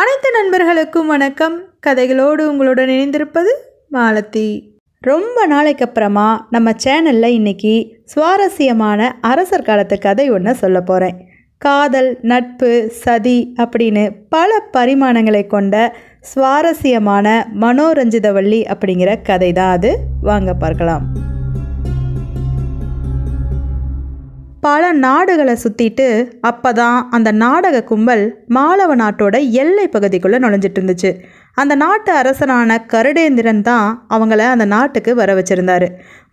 அனைத்து நண்பர்களுக்கும் வணக்கம் கதைகளோடு உங்களுடன் இணைந்திருப்பது மாலத்தி ரொம்ப நாளைக்கு அப்புறமா நம்ம சேனலில் இன்றைக்கி சுவாரஸ்யமான அரசர் காலத்து கதை ஒன்று சொல்ல போகிறேன் காதல் நட்பு சதி அப்படின்னு பல பரிமாணங்களை கொண்ட சுவாரஸ்யமான மனோரஞ்சிதவள்ளி அப்படிங்கிற கதை தான் அது வாங்க பார்க்கலாம் பல நாடுகளை சுற்றிட்டு அப்போ தான் அந்த நாடக கும்பல் மாலவ நாட்டோட எல்லை பகுதிக்குள்ளே நுழைஞ்சிட்டு இருந்துச்சு அந்த நாட்டு அரசனான கருடேந்திரன் தான் அவங்கள அந்த நாட்டுக்கு வர வச்சுருந்தாரு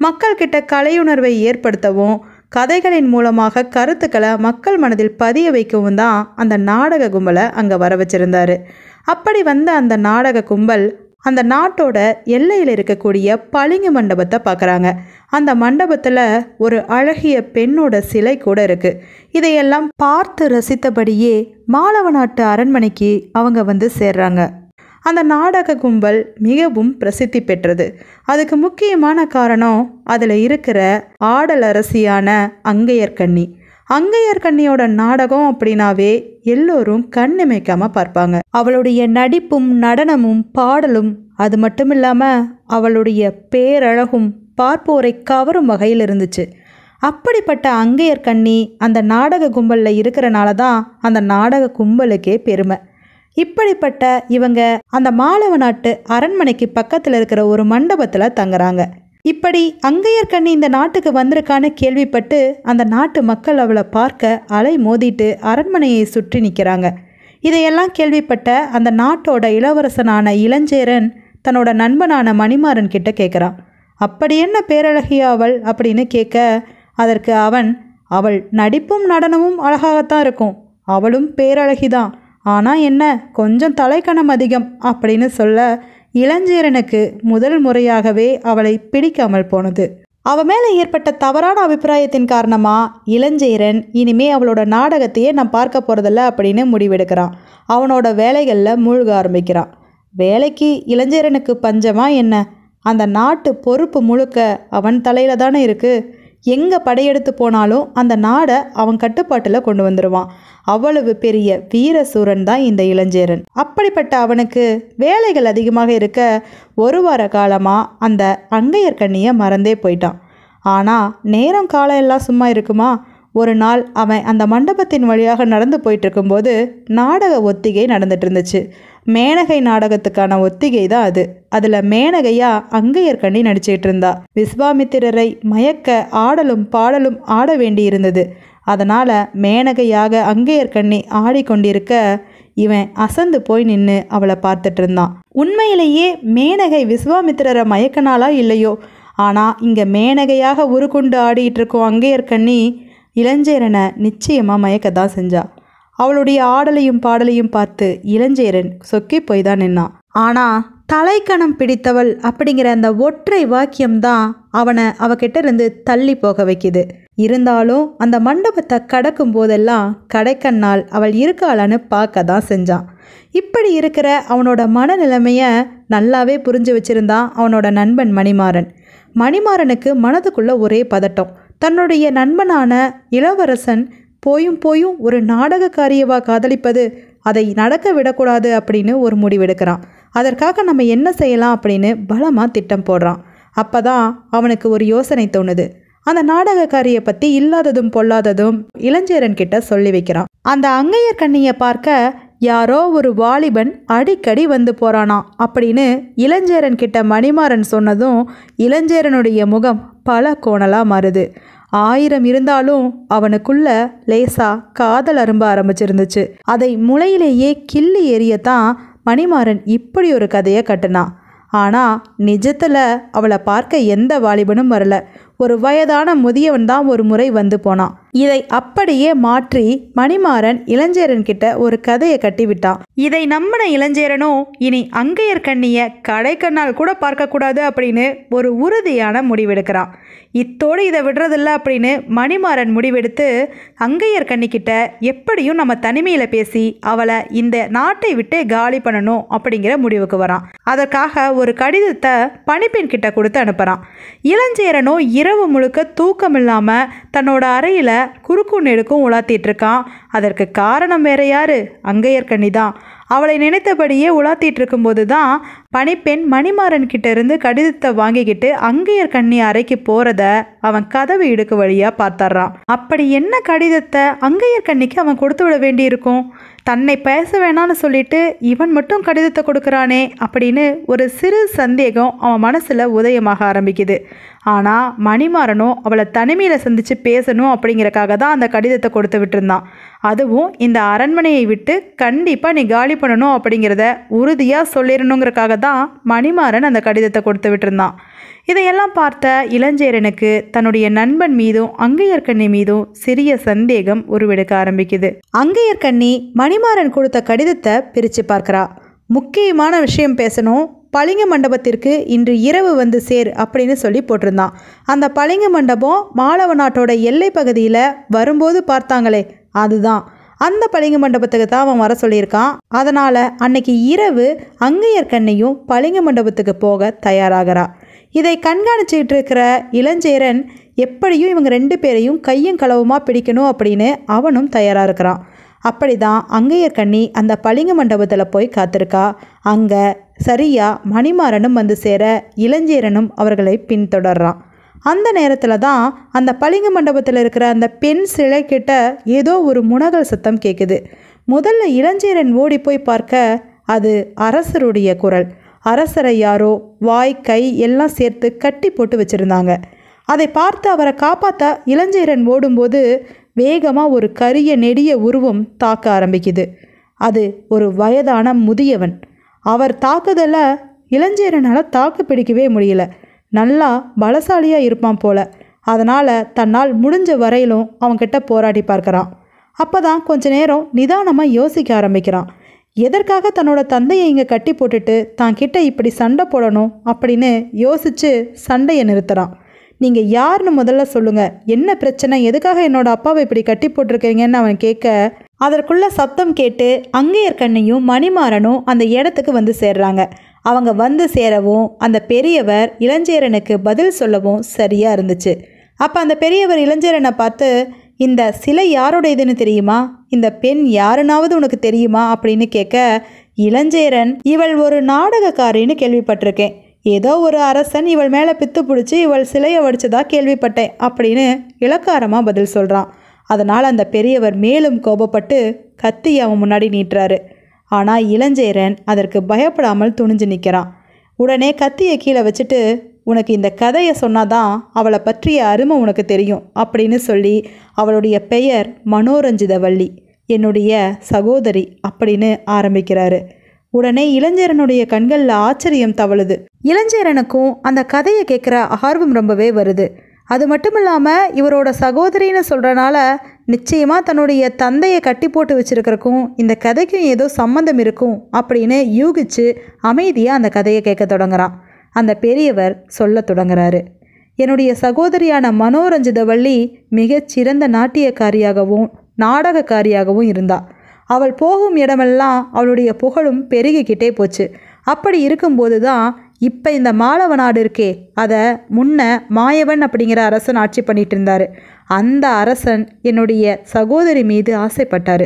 மக்கள்கிட்ட கலையுணர்வை ஏற்படுத்தவும் கதைகளின் மூலமாக கருத்துக்களை மக்கள் மனதில் பதிய வைக்கவும் தான் அந்த நாடக கும்பலை அங்கே வர வச்சுருந்தாரு அப்படி வந்த அந்த நாடக கும்பல் அந்த நாட்டோட எல்லையில் இருக்கக்கூடிய பளிங்கு மண்டபத்தை பார்க்குறாங்க அந்த மண்டபத்தில் ஒரு அழகிய பெண்ணோட சிலை கூட இருக்குது இதையெல்லாம் பார்த்து ரசித்தபடியே மாலவ நாட்டு அரண்மனைக்கு அவங்க வந்து சேர்றாங்க அந்த நாடக கும்பல் மிகவும் பிரசித்தி பெற்றது அதுக்கு முக்கியமான காரணம் அதில் இருக்கிற ஆடலரசியான அங்கையர்கண்ணி அங்கையர்கண்ணியோட நாடகம் அப்படின்னாவே எல்லோரும் கண் பார்ப்பாங்க அவளுடைய நடிப்பும் நடனமும் பாடலும் அது மட்டும் இல்லாமல் அவளுடைய பேரழகும் பார்ப்போரை கவரும் வகையில் இருந்துச்சு அப்படிப்பட்ட அங்கையர் கண்ணி அந்த நாடக கும்பலில் இருக்கிறனால தான் அந்த நாடக கும்பலுக்கே பெருமை இப்படிப்பட்ட இவங்க அந்த மாலவ நாட்டு அரண்மனைக்கு பக்கத்தில் இருக்கிற ஒரு மண்டபத்தில் தங்குறாங்க இப்படி அங்கையர் கண்ணி இந்த நாட்டுக்கு வந்திருக்கான கேள்விப்பட்டு அந்த நாட்டு மக்கள் அவளை பார்க்க அலை மோதிட்டு அரண்மனையை சுற்றி நிற்கிறாங்க இதையெல்லாம் கேள்விப்பட்ட அந்த நாட்டோட இளவரசனான இளஞ்சேரன் தன்னோட நண்பனான மணிமாறன் கிட்ட கேட்குறான் அப்படி என்ன பேரழகியா அவள் அப்படின்னு கேட்க அதற்கு அவன் அவள் நடிப்பும் நடனமும் அழகாகத்தான் இருக்கும் அவளும் பேரழகிதான் ஆனால் என்ன கொஞ்சம் தலைக்கணம் அதிகம் அப்படின்னு சொல்ல இளஞ்சேரனுக்கு முதல் முறையாகவே அவளை பிடிக்காமல் போனது அவ மேலே ஏற்பட்ட தவறான அபிப்பிராயத்தின் காரணமாக இளஞ்சேரன் இனிமே அவளோட நாடகத்தையே நான் பார்க்க போகிறதில்ல அப்படின்னு முடிவெடுக்கிறான் அவனோட வேலைகளில் மூழ்க ஆரம்பிக்கிறான் வேலைக்கு இளஞ்சேரனுக்கு பஞ்சமாக என்ன அந்த நாட்டு பொறுப்பு முழுக்க அவன் தலையில் தானே இருக்குது எங்கே படையெடுத்து போனாலும் அந்த நாடை அவன் கட்டுப்பாட்டில் கொண்டு வந்துடுவான் அவ்வளவு பெரிய வீர சூரன் தான் இந்த இளஞ்சேரன் அப்படிப்பட்ட அவனுக்கு வேலைகள் அதிகமாக இருக்க ஒரு வார காலமாக அந்த அங்கையர் கண்ணியை மறந்தே போயிட்டான் ஆனால் நேரம் காலம் எல்லாம் சும்மா இருக்குமா ஒரு நாள் அவன் அந்த மண்டபத்தின் வழியாக நடந்து போயிட்டு இருக்கும்போது நாடக ஒத்திகை நடந்துட்டு இருந்துச்சு மேனகை நாடகத்துக்கான ஒத்திகை தான் அது அதில் மேனகையா கண்ணி நடிச்சிட்டு இருந்தா விஸ்வாமித்திரரை மயக்க ஆடலும் பாடலும் ஆட வேண்டியிருந்தது அதனால் மேனகையாக கண்ணி ஆடிக்கொண்டிருக்க இவன் அசந்து போய் நின்று அவளை பார்த்துட்டு இருந்தான் உண்மையிலேயே மேனகை விஸ்வாமித்திரரை மயக்கனாலா இல்லையோ ஆனால் இங்கே மேனகையாக உருக்குண்டு ஆடிட்டு இருக்கும் அங்கையர் கண்ணி இளஞ்சேரனை நிச்சயமாக மயக்க தான் செஞ்சா அவளுடைய ஆடலையும் பாடலையும் பார்த்து இளஞ்சேரன் சொக்கி போய் தான் நின்னான் ஆனால் தலைக்கணம் பிடித்தவள் அப்படிங்கிற அந்த ஒற்றை வாக்கியம்தான் அவனை அவகிட்ட இருந்து தள்ளி போக வைக்குது இருந்தாலும் அந்த மண்டபத்தை கடக்கும் போதெல்லாம் கடைக்கண்ணால் அவள் இருக்காளான்னு பார்க்க தான் செஞ்சான் இப்படி இருக்கிற அவனோட மனநிலைமையை நல்லாவே புரிஞ்சு வச்சிருந்தான் அவனோட நண்பன் மணிமாறன் மணிமாறனுக்கு மனதுக்குள்ள ஒரே பதட்டம் தன்னுடைய நண்பனான இளவரசன் போயும் போயும் ஒரு நாடகக்காரியவா காதலிப்பது அதை நடக்க விடக்கூடாது அப்படின்னு ஒரு முடிவெடுக்கிறான் அதற்காக நம்ம என்ன செய்யலாம் அப்படின்னு பலமாக திட்டம் போடுறான் அப்போ தான் அவனுக்கு ஒரு யோசனை தோணுது அந்த நாடகக்காரியை பற்றி இல்லாததும் பொல்லாததும் இளஞ்சேரன் கிட்ட சொல்லி வைக்கிறான் அந்த அங்கையர் கண்ணியை பார்க்க யாரோ ஒரு வாலிபன் அடிக்கடி வந்து போறானா அப்படின்னு இளஞ்சேரன் கிட்ட மணிமாறன் சொன்னதும் இளஞ்சேரனுடைய முகம் பல கோணலாக மாறுது ஆயிரம் இருந்தாலும் அவனுக்குள்ள லேசா காதல் அரும்ப ஆரம்பிச்சிருந்துச்சு அதை முளையிலேயே கிள்ளி எரியத்தான் மணிமாறன் இப்படி ஒரு கதையை கட்டினான் ஆனால் நிஜத்தில் அவளை பார்க்க எந்த வாலிபனும் வரல ஒரு வயதான முதியவன் தான் ஒரு முறை வந்து போனான் இதை அப்படியே மாற்றி மணிமாறன் இளஞ்சேரன் கிட்ட ஒரு கதையை கட்டிவிட்டான் இதை நம்பின இளஞ்சேரனோ இனி அங்கையர் கண்ணிய கடை கண்ணால் கூட பார்க்கக்கூடாது அப்படின்னு ஒரு உறுதியான முடிவெடுக்கிறான் இத்தோடு இதை விடுறதில்ல அப்படின்னு மணிமாறன் முடிவெடுத்து அங்கையர் கண்ணிக்கிட்ட எப்படியும் நம்ம தனிமையில் பேசி அவளை இந்த நாட்டை விட்டே காலி பண்ணணும் அப்படிங்கிற முடிவுக்கு வரான் அதற்காக ஒரு கடிதத்தை பணிப்பெண் கிட்ட கொடுத்து அனுப்புகிறான் இளஞ்சேரனோ இரவு முழுக்க தூக்கம் இல்லாமல் தன்னோட அறையில் தன்னை குறுக்கும் நெடுக்கும் இருக்கான் அதற்கு காரணம் வேற யாரு அங்கையர்கண்ணி தான் அவளை நினைத்தபடியே உலாத்திட்டு இருக்கும்போது தான் பணிப்பெண் மணிமாறன் கிட்ட இருந்து கடிதத்தை வாங்கிக்கிட்டு அங்கையர் கண்ணி அறைக்கு போறத அவன் கதவு இடுக்கு வழியா பார்த்தர்றான் அப்படி என்ன கடிதத்தை அங்கையர் கண்ணிக்கு அவன் கொடுத்து விட வேண்டியிருக்கும் தன்னை பேச வேணான்னு சொல்லிட்டு இவன் மட்டும் கடிதத்தை கொடுக்குறானே அப்படின்னு ஒரு சிறு சந்தேகம் அவன் மனசில் உதயமாக ஆரம்பிக்குது ஆனால் மணிமாறனும் அவளை தனிமையில் சந்தித்து பேசணும் அப்படிங்கிறக்காக தான் அந்த கடிதத்தை கொடுத்து விட்டுருந்தான் அதுவும் இந்த அரண்மனையை விட்டு கண்டிப்பாக நீ காலி பண்ணணும் அப்படிங்கிறத உறுதியாக சொல்லிடணுங்கிறக்காக தான் மணிமாறன் அந்த கடிதத்தை கொடுத்து விட்டுருந்தான் இதையெல்லாம் பார்த்த இளஞ்சேரனுக்கு தன்னுடைய நண்பன் மீதும் அங்கையர்கண்ணி மீதும் சிறிய சந்தேகம் உருவெடுக்க ஆரம்பிக்குது அங்கையர்கண்ணி மணிமாறன் கொடுத்த கடிதத்தை பிரித்து பார்க்குறா முக்கியமான விஷயம் பேசணும் பளிங்கு மண்டபத்திற்கு இன்று இரவு வந்து சேர் அப்படின்னு சொல்லி போட்டிருந்தான் அந்த பளிங்கு மண்டபம் மாலவ நாட்டோட எல்லை பகுதியில் வரும்போது பார்த்தாங்களே அதுதான் அந்த பளிங்கு மண்டபத்துக்கு தான் அவன் வர சொல்லியிருக்கான் அதனால் அன்னைக்கு இரவு அங்கையர் கண்ணையும் பளிங்கு மண்டபத்துக்கு போக தயாராகிறா இதை கண்காணிச்சிக்கிட்டு இருக்கிற இளஞ்சேரன் எப்படியும் இவங்க ரெண்டு பேரையும் கையும் களவுமாக பிடிக்கணும் அப்படின்னு அவனும் தயாராக இருக்கிறான் அப்படிதான் அங்கையர் கண்ணி அந்த பளிங்கு மண்டபத்தில் போய் காத்திருக்கா அங்கே சரியாக மணிமாறனும் வந்து சேர இளஞ்சேரனும் அவர்களை பின்தொடர்றான் அந்த நேரத்தில் தான் அந்த பளிங்கு மண்டபத்தில் இருக்கிற அந்த பெண் சிலை கிட்ட ஏதோ ஒரு முனகல் சத்தம் கேட்குது முதல்ல இளஞ்சேரன் ஓடி போய் பார்க்க அது அரசருடைய குரல் அரசரை யாரோ வாய் கை எல்லாம் சேர்த்து கட்டி போட்டு வச்சுருந்தாங்க அதை பார்த்து அவரை காப்பாற்ற இளஞ்சேரன் ஓடும்போது வேகமாக ஒரு கரிய நெடிய உருவம் தாக்க ஆரம்பிக்குது அது ஒரு வயதான முதியவன் அவர் தாக்குதல இளஞ்சேரனால் தாக்கு பிடிக்கவே முடியல நல்லா பலசாலியாக இருப்பான் போல அதனால் தன்னால் முடிஞ்ச வரையிலும் அவன்கிட்ட போராடி பார்க்குறான் அப்போ தான் கொஞ்ச நேரம் நிதானமாக யோசிக்க ஆரம்பிக்கிறான் எதற்காக தன்னோட தந்தையை இங்கே கட்டி போட்டுட்டு தான் கிட்ட இப்படி சண்டை போடணும் அப்படின்னு யோசித்து சண்டையை நிறுத்துகிறான் நீங்கள் யாருன்னு முதல்ல சொல்லுங்கள் என்ன பிரச்சனை எதுக்காக என்னோட அப்பாவை இப்படி கட்டி போட்டிருக்கீங்கன்னு அவன் கேட்க அதற்குள்ள சத்தம் கேட்டு அங்கேயர்கண்ணையும் மணிமாறனும் அந்த இடத்துக்கு வந்து சேர்றாங்க அவங்க வந்து சேரவும் அந்த பெரியவர் இளஞ்சேரனுக்கு பதில் சொல்லவும் சரியாக இருந்துச்சு அப்போ அந்த பெரியவர் இளஞ்சேரனை பார்த்து இந்த சிலை யாரோட இதுன்னு தெரியுமா இந்த பெண் யாருனாவது உனக்கு தெரியுமா அப்படின்னு கேட்க இளஞ்சேரன் இவள் ஒரு நாடகக்காரின்னு கேள்விப்பட்டிருக்கேன் ஏதோ ஒரு அரசன் இவள் மேலே பித்து பிடிச்சி இவள் சிலையை வடிச்சதா கேள்விப்பட்டேன் அப்படின்னு இளக்காரமாக பதில் சொல்கிறான் அதனால் அந்த பெரியவர் மேலும் கோபப்பட்டு கத்தி அவன் முன்னாடி நீட்டுறாரு ஆனால் இளஞ்சேரன் அதற்கு பயப்படாமல் துணிஞ்சு நிற்கிறான் உடனே கத்தியை கீழே வச்சுட்டு உனக்கு இந்த கதையை சொன்னாதான் அவளை பற்றிய அருமை உனக்கு தெரியும் அப்படின்னு சொல்லி அவளுடைய பெயர் மனோரஞ்சிதவள்ளி என்னுடைய சகோதரி அப்படின்னு ஆரம்பிக்கிறாரு உடனே இளைஞரனுடைய கண்களில் ஆச்சரியம் தவழுது இளைஞரனுக்கும் அந்த கதையை கேட்குற ஆர்வம் ரொம்பவே வருது அது மட்டும் இல்லாமல் இவரோட சகோதரின்னு சொல்கிறனால நிச்சயமாக தன்னுடைய தந்தையை கட்டி போட்டு வச்சிருக்கிறக்கும் இந்த கதைக்கும் ஏதோ சம்மந்தம் இருக்கும் அப்படின்னு யூகிச்சு அமைதியாக அந்த கதையை கேட்க தொடங்குறான் அந்த பெரியவர் சொல்ல தொடங்குறாரு என்னுடைய சகோதரியான மனோரஞ்சிதவள்ளி மிகச்சிறந்த நாட்டியக்காரியாகவும் நாடகக்காரியாகவும் இருந்தாள் அவள் போகும் இடமெல்லாம் அவளுடைய புகழும் பெருகிக்கிட்டே போச்சு அப்படி இருக்கும்போது தான் இப்போ இந்த மாலவ நாடு இருக்கே அதை முன்ன மாயவன் அப்படிங்கிற அரசன் ஆட்சி பண்ணிட்டு இருந்தார் அந்த அரசன் என்னுடைய சகோதரி மீது ஆசைப்பட்டார்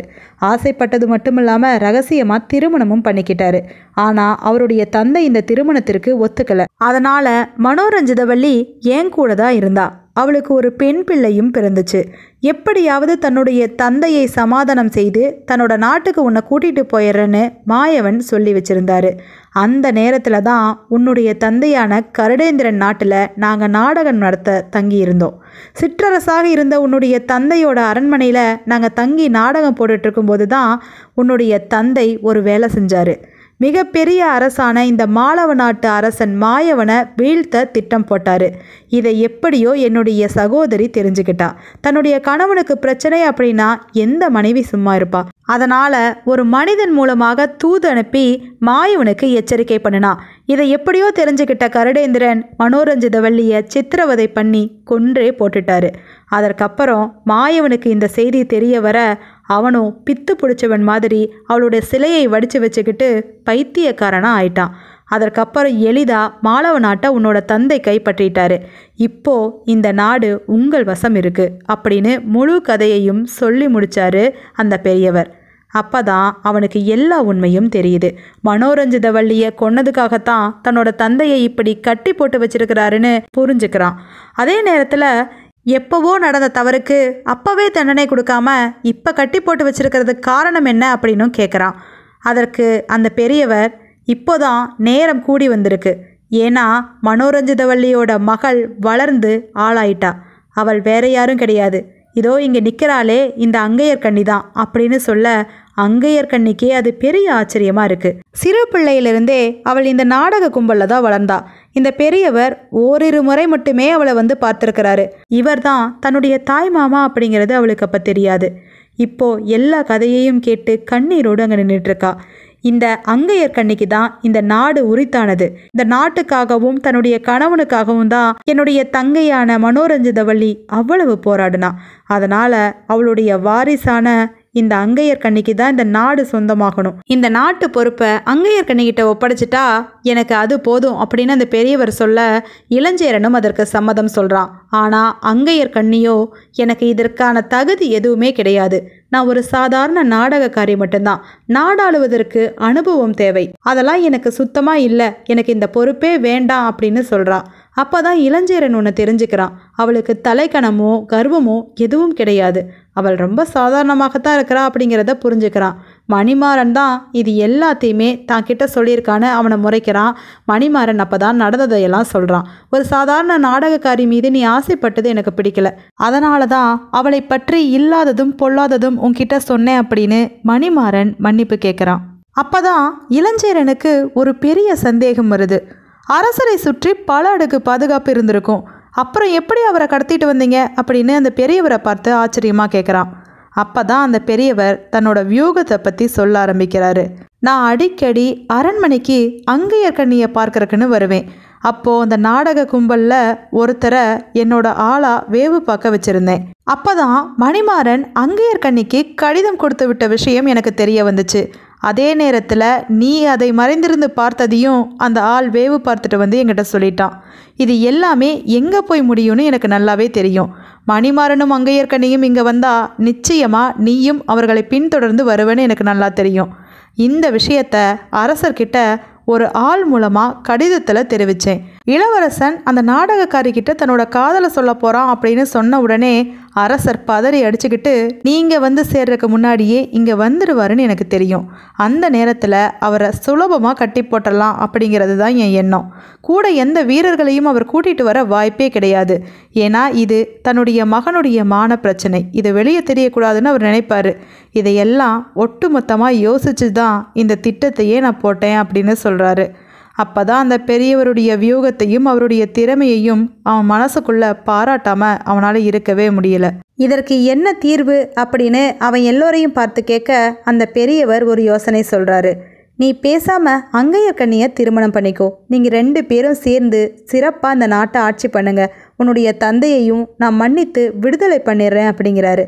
ஆசைப்பட்டது மட்டும் இல்லாமல் ரகசியமாக திருமணமும் பண்ணிக்கிட்டாரு ஆனால் அவருடைய தந்தை இந்த திருமணத்திற்கு ஒத்துக்கலை அதனால் மனோரஞ்சிதவள்ளி என் கூட தான் இருந்தா அவளுக்கு ஒரு பெண் பிள்ளையும் பிறந்துச்சு எப்படியாவது தன்னுடைய தந்தையை சமாதானம் செய்து தன்னோட நாட்டுக்கு உன்னை கூட்டிகிட்டு போயிடுறேன்னு மாயவன் சொல்லி வச்சிருந்தாரு அந்த நேரத்தில் தான் உன்னுடைய தந்தையான கருடேந்திரன் நாட்டில் நாங்கள் நாடகம் நடத்த தங்கியிருந்தோம் சிற்றரசாக இருந்த உன்னுடைய தந்தையோட அரண்மனையில் நாங்கள் தங்கி நாடகம் போட்டுட்ருக்கும்போது தான் உன்னுடைய தந்தை ஒரு வேலை செஞ்சார் மிகப்பெரிய அரசான இந்த மாலவ நாட்டு அரசன் மாயவனை வீழ்த்த திட்டம் போட்டார் இதை எப்படியோ என்னுடைய சகோதரி தெரிஞ்சுக்கிட்டா தன்னுடைய கணவனுக்கு பிரச்சனை அப்படின்னா எந்த மனைவி சும்மா இருப்பா அதனால் ஒரு மனிதன் மூலமாக தூது அனுப்பி மாயவனுக்கு எச்சரிக்கை பண்ணினா இதை எப்படியோ தெரிஞ்சுக்கிட்ட கருடேந்திரன் மனோரஞ்சிதவள்ளியை சித்திரவதை பண்ணி கொன்றே போட்டுட்டாரு அதற்கப்புறம் மாயவனுக்கு இந்த செய்தி தெரிய வர அவனும் பித்து பிடிச்சவன் மாதிரி அவளுடைய சிலையை வடித்து வச்சுக்கிட்டு பைத்தியக்காரனாக ஆயிட்டான் அதற்கப்புறம் எளிதாக மாலவ நாட்டை உன்னோட தந்தை கைப்பற்றிட்டாரு இப்போ இந்த நாடு உங்கள் வசம் இருக்குது அப்படின்னு முழு கதையையும் சொல்லி முடித்தாரு அந்த பெரியவர் அப்போ தான் அவனுக்கு எல்லா உண்மையும் தெரியுது மனோரஞ்சித வள்ளியை கொன்னதுக்காகத்தான் தன்னோட தந்தையை இப்படி கட்டி போட்டு வச்சிருக்கிறாருன்னு புரிஞ்சுக்கிறான் அதே நேரத்தில் எப்போவோ நடந்த தவறுக்கு அப்போவே தண்டனை கொடுக்காம இப்போ கட்டி போட்டு வச்சிருக்கிறதுக்கு காரணம் என்ன அப்படின்னு கேட்குறான் அதற்கு அந்த பெரியவர் இப்போதான் நேரம் கூடி வந்திருக்கு ஏன்னா மனோரஞ்சிதவல்லியோட மகள் வளர்ந்து ஆளாயிட்டா அவள் வேற யாரும் கிடையாது இதோ இங்கே நிற்கிறாளே இந்த அங்கையர் கண்ணி தான் அப்படின்னு சொல்ல அங்கையர் கண்ணிக்கே அது பெரிய ஆச்சரியமாக இருக்குது சிறு பிள்ளையிலிருந்தே அவள் இந்த நாடக கும்பலில் தான் வளர்ந்தா இந்த பெரியவர் ஓரிரு முறை மட்டுமே அவளை வந்து பார்த்துருக்கிறாரு இவர் தான் தன்னுடைய தாய் மாமா அப்படிங்கிறது அவளுக்கு அப்போ தெரியாது இப்போ எல்லா கதையையும் கேட்டு கண்ணீரோடு அங்கே நின்றுட்டுருக்கா இந்த அங்கையர் கண்ணிக்கு தான் இந்த நாடு உரித்தானது இந்த நாட்டுக்காகவும் தன்னுடைய கணவனுக்காகவும் தான் என்னுடைய தங்கையான மனோரஞ்சிதவள்ளி அவ்வளவு போராடினா அதனால் அவளுடைய வாரிசான இந்த அங்கையர் கண்ணிக்கு தான் இந்த நாடு சொந்தமாகணும் இந்த நாட்டு பொறுப்பை அங்கையர் கண்ணிக்கிட்ட ஒப்படைச்சிட்டா எனக்கு அது போதும் அப்படின்னு அந்த பெரியவர் சொல்ல இளஞ்சேரனும் அதற்கு சம்மதம் சொல்கிறான் ஆனால் அங்கையர் கண்ணியோ எனக்கு இதற்கான தகுதி எதுவுமே கிடையாது நான் ஒரு சாதாரண நாடகக்காரி மட்டும்தான் நாடாளுவதற்கு அனுபவம் தேவை அதெல்லாம் எனக்கு சுத்தமாக இல்லை எனக்கு இந்த பொறுப்பே வேண்டாம் அப்படின்னு சொல்கிறான் அப்போ தான் இளஞ்சேரன் ஒன்று தெரிஞ்சுக்கிறான் அவளுக்கு தலைக்கணமோ கர்வமோ எதுவும் கிடையாது அவள் ரொம்ப சாதாரணமாகத்தான் இருக்கிறா அப்படிங்கிறத புரிஞ்சுக்கிறான் மணிமாறன் தான் இது எல்லாத்தையுமே தான் கிட்ட சொல்லியிருக்கான்னு அவனை முறைக்கிறான் மணிமாறன் அப்போ தான் நடந்ததையெல்லாம் சொல்கிறான் ஒரு சாதாரண நாடகக்காரி மீது நீ ஆசைப்பட்டது எனக்கு பிடிக்கல அதனால தான் அவளை பற்றி இல்லாததும் பொல்லாததும் உன்கிட்ட சொன்னேன் அப்படின்னு மணிமாறன் மன்னிப்பு கேட்குறான் அப்போதான் இளஞ்சேரனுக்கு ஒரு பெரிய சந்தேகம் வருது அரசரை சுற்றி பல அடுக்கு பாதுகாப்பு இருந்திருக்கும் அப்புறம் எப்படி அவரை கடத்திட்டு வந்தீங்க அப்படின்னு அந்த பெரியவரை பார்த்து ஆச்சரியமாக கேட்குறான் அப்போ தான் அந்த பெரியவர் தன்னோட வியூகத்தை பற்றி சொல்ல ஆரம்பிக்கிறாரு நான் அடிக்கடி அரண்மனைக்கு அங்கையர் கண்ணியை பார்க்கறக்குன்னு வருவேன் அப்போது அந்த நாடக கும்பலில் ஒருத்தரை என்னோட ஆளாக வேவு பார்க்க வச்சுருந்தேன் அப்போ தான் மணிமாறன் அங்கையர் கண்ணிக்கு கடிதம் கொடுத்து விட்ட விஷயம் எனக்கு தெரிய வந்துச்சு அதே நேரத்தில் நீ அதை மறைந்திருந்து பார்த்ததையும் அந்த ஆள் வேவு பார்த்துட்டு வந்து எங்கிட்ட சொல்லிட்டான் இது எல்லாமே எங்கே போய் முடியும்னு எனக்கு நல்லாவே தெரியும் மணிமாறனும் அங்கையர்கண்ணியும் இங்கே வந்தால் நிச்சயமாக நீயும் அவர்களை பின்தொடர்ந்து வருவேன்னு எனக்கு நல்லா தெரியும் இந்த விஷயத்த அரசர்கிட்ட ஒரு ஆள் மூலமாக கடிதத்தில் தெரிவித்தேன் இளவரசன் அந்த நாடகக்காரி கிட்ட தன்னோட காதலை சொல்ல போறான் அப்படின்னு சொன்ன உடனே அரசர் பதறி அடிச்சுக்கிட்டு நீங்க வந்து சேர்றதுக்கு முன்னாடியே இங்க வந்துடுவாருன்னு எனக்கு தெரியும் அந்த நேரத்தில் அவரை சுலபமாக கட்டி போட்டலாம் அப்படிங்கிறது தான் என் எண்ணம் கூட எந்த வீரர்களையும் அவர் கூட்டிட்டு வர வாய்ப்பே கிடையாது ஏன்னா இது தன்னுடைய மகனுடைய மான பிரச்சனை இது வெளியே தெரியக்கூடாதுன்னு அவர் நினைப்பாரு இதையெல்லாம் ஒட்டுமொத்தமாக யோசிச்சு தான் இந்த திட்டத்தையே நான் போட்டேன் அப்படின்னு சொல்கிறாரு அப்போ தான் அந்த பெரியவருடைய வியூகத்தையும் அவருடைய திறமையையும் அவன் மனசுக்குள்ளே பாராட்டாமல் அவனால் இருக்கவே முடியல இதற்கு என்ன தீர்வு அப்படின்னு அவன் எல்லோரையும் பார்த்து கேட்க அந்த பெரியவர் ஒரு யோசனை சொல்கிறாரு நீ பேசாமல் அங்கைய கண்ணிய திருமணம் பண்ணிக்கோ நீங்கள் ரெண்டு பேரும் சேர்ந்து சிறப்பாக அந்த நாட்டை ஆட்சி பண்ணுங்கள் உன்னுடைய தந்தையையும் நான் மன்னித்து விடுதலை பண்ணிடுறேன் அப்படிங்கிறாரு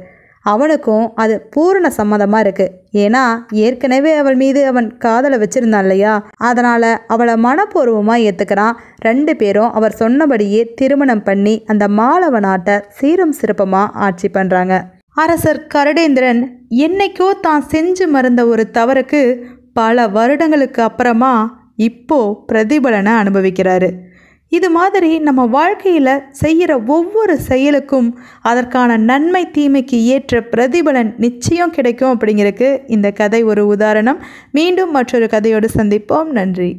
அவனுக்கும் அது பூரண சம்மதமாக இருக்குது ஏன்னா ஏற்கனவே அவள் மீது அவன் காதலை வச்சுருந்தான் இல்லையா அதனால் அவளை மனப்பூர்வமாக ஏற்றுக்கிறான் ரெண்டு பேரும் அவர் சொன்னபடியே திருமணம் பண்ணி அந்த மாலவ நாட்டை சீரும் சிறப்பமாக ஆட்சி பண்ணுறாங்க அரசர் கருடேந்திரன் என்னைக்கோ தான் செஞ்சு மறந்த ஒரு தவறுக்கு பல வருடங்களுக்கு அப்புறமா இப்போ பிரதிபலனை அனுபவிக்கிறாரு இது மாதிரி நம்ம வாழ்க்கையில் செய்கிற ஒவ்வொரு செயலுக்கும் அதற்கான நன்மை தீமைக்கு ஏற்ற பிரதிபலன் நிச்சயம் கிடைக்கும் அப்படிங்கிறதுக்கு இந்த கதை ஒரு உதாரணம் மீண்டும் மற்றொரு கதையோடு சந்திப்போம் நன்றி